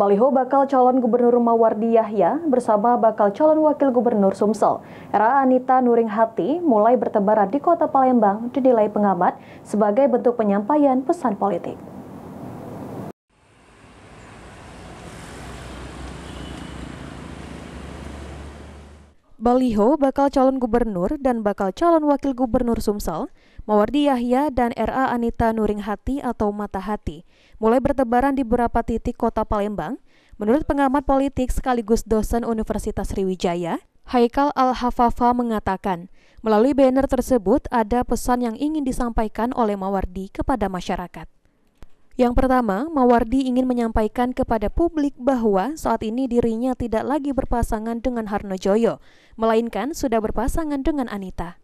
Baliho bakal calon gubernur Mawardi Yahya bersama bakal calon wakil gubernur Sumsel, era Anita Nuring Hati mulai bertebaran di kota Palembang dinilai pengamat sebagai bentuk penyampaian pesan politik. Baliho bakal calon gubernur dan bakal calon wakil gubernur Sumsel Mawardi Yahya dan RA Anita Nuring Hati atau Mata Hati mulai bertebaran di beberapa titik kota Palembang. Menurut pengamat politik sekaligus dosen Universitas Sriwijaya, Haikal Al-Hafafa mengatakan, melalui banner tersebut ada pesan yang ingin disampaikan oleh Mawardi kepada masyarakat. Yang pertama, Mawardi ingin menyampaikan kepada publik bahwa saat ini dirinya tidak lagi berpasangan dengan Harnojoyo, melainkan sudah berpasangan dengan Anita.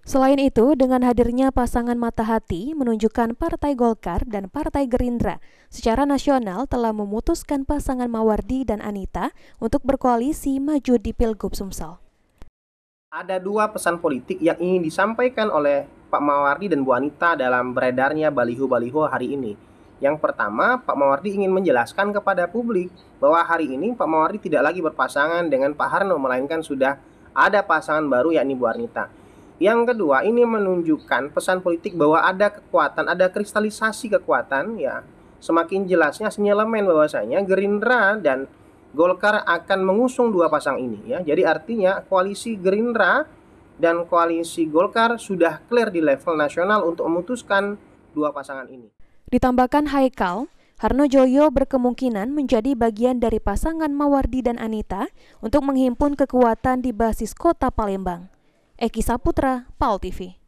Selain itu, dengan hadirnya pasangan mata hati menunjukkan Partai Golkar dan Partai Gerindra secara nasional telah memutuskan pasangan Mawardi dan Anita untuk berkoalisi maju di Pilgub Sumsel. Ada dua pesan politik yang ingin disampaikan oleh Pak Mawardi dan Bu Anita dalam beredarnya baliho-baliho hari ini. Yang pertama, Pak Mawardi ingin menjelaskan kepada publik bahwa hari ini Pak Mawardi tidak lagi berpasangan dengan Pak Harno, melainkan sudah ada pasangan baru yakni Bu Anita yang kedua, ini menunjukkan pesan politik bahwa ada kekuatan, ada kristalisasi kekuatan ya. Semakin jelasnya sinyalemen bahwasanya Gerindra dan Golkar akan mengusung dua pasang ini ya. Jadi artinya koalisi Gerindra dan koalisi Golkar sudah clear di level nasional untuk memutuskan dua pasangan ini. Ditambahkan Haikal, Harno Joyo berkemungkinan menjadi bagian dari pasangan Mawardi dan Anita untuk menghimpun kekuatan di basis kota Palembang. Eki Saputra, PAL TV.